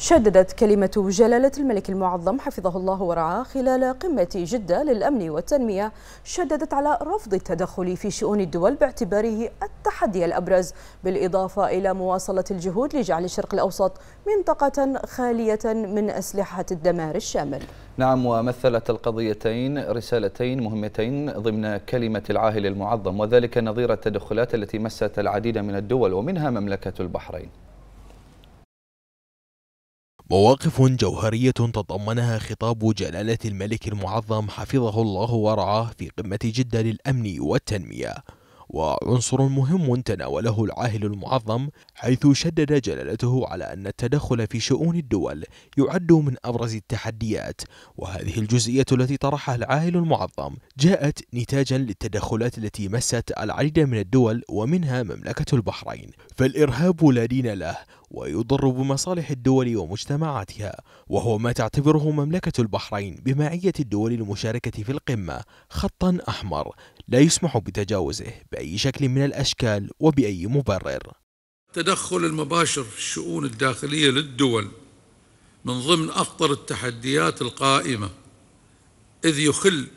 شددت كلمة جلالة الملك المعظم حفظه الله ورعاه خلال قمة جدة للأمن والتنمية شددت على رفض التدخل في شؤون الدول باعتباره التحدي الأبرز بالإضافة إلى مواصلة الجهود لجعل الشرق الأوسط منطقة خالية من أسلحة الدمار الشامل نعم ومثلت القضيتين رسالتين مهمتين ضمن كلمة العاهل المعظم وذلك نظير التدخلات التي مست العديد من الدول ومنها مملكة البحرين مواقف جوهرية تضمنها خطاب جلالة الملك المعظم حفظه الله ورعاه في قمة جدة للأمن والتنمية وعنصر مهم تناوله العاهل المعظم حيث شدد جلالته على أن التدخل في شؤون الدول يعد من أبرز التحديات وهذه الجزئية التي طرحها العاهل المعظم جاءت نتاجا للتدخلات التي مست العديد من الدول ومنها مملكة البحرين فالإرهاب لا دين له ويضر بمصالح الدول ومجتمعاتها وهو ما تعتبره مملكة البحرين بمعية الدول المشاركة في القمة خطا أحمر لا يسمح بتجاوزه بأي شكل من الأشكال وبأي مبرر التدخل المباشر في الشؤون الداخلية للدول من ضمن أخطر التحديات القائمة إذ يخل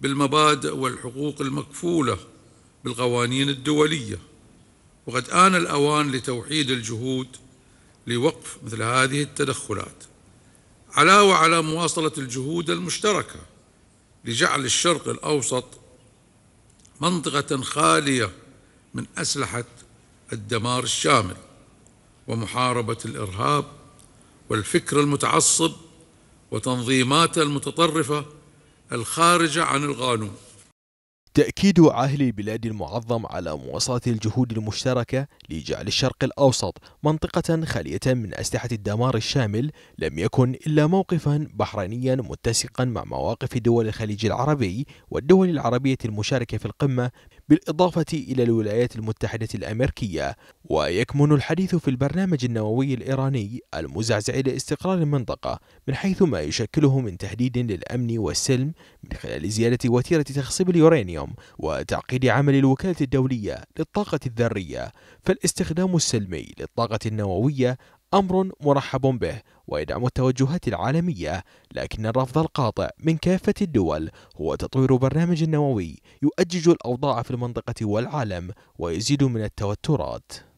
بالمبادئ والحقوق المكفولة بالقوانين الدولية وقد آن الأوان لتوحيد الجهود لوقف مثل هذه التدخلات علاوة على مواصلة الجهود المشتركة لجعل الشرق الأوسط منطقة خالية من أسلحة الدمار الشامل ومحاربة الإرهاب والفكر المتعصب وتنظيمات المتطرفة الخارجة عن القانون تأكيد عاهل البلاد المعظم على مواصلة الجهود المشتركة لجعل الشرق الأوسط منطقة خالية من أسلحة الدمار الشامل لم يكن إلا موقفا بحرينيا متسقا مع مواقف دول الخليج العربي والدول العربية المشاركة في القمة بالإضافة إلى الولايات المتحدة الأمريكية ويكمن الحديث في البرنامج النووي الإيراني المزعزع لاستقرار المنطقة من حيث ما يشكله من تهديد للأمن والسلم من خلال زيادة وتيرة تخصيب اليورانيوم اليورانيوم وتعقيد عمل الوكالة الدولية للطاقة الذرية فالاستخدام السلمي للطاقة النووية أمر مرحب به ويدعم التوجهات العالمية لكن الرفض القاطع من كافة الدول هو تطوير برنامج نووي يؤجج الأوضاع في المنطقة والعالم ويزيد من التوترات